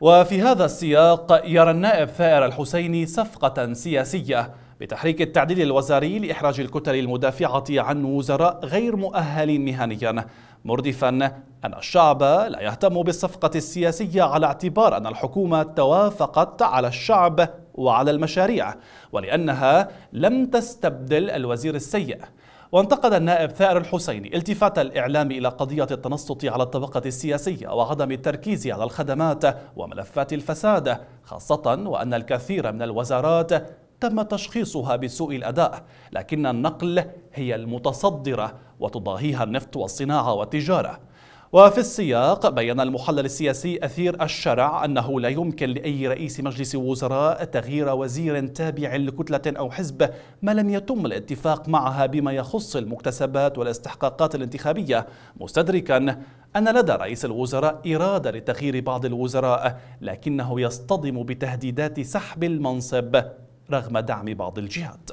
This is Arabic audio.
وفي هذا السياق يرى النائب ثائر الحسيني صفقة سياسية بتحريك التعديل الوزاري لإحراج الكتل المدافعة عن وزراء غير مؤهلين مهنيا مردفا أن الشعب لا يهتم بالصفقة السياسية على اعتبار أن الحكومة توافقت على الشعب وعلى المشاريع ولأنها لم تستبدل الوزير السيء وانتقد النائب ثائر الحسيني التفات الإعلام إلى قضية التنصت على الطبقة السياسية وعدم التركيز على الخدمات وملفات الفساد خاصة وأن الكثير من الوزارات تم تشخيصها بسوء الأداء لكن النقل هي المتصدرة وتضاهيها النفط والصناعة والتجارة وفي السياق بين المحلل السياسي أثير الشرع أنه لا يمكن لأي رئيس مجلس وزراء تغيير وزير تابع لكتلة أو حزب ما لم يتم الاتفاق معها بما يخص المكتسبات والاستحقاقات الانتخابية مستدركا أن لدى رئيس الوزراء إرادة لتغيير بعض الوزراء لكنه يصطدم بتهديدات سحب المنصب رغم دعم بعض الجهات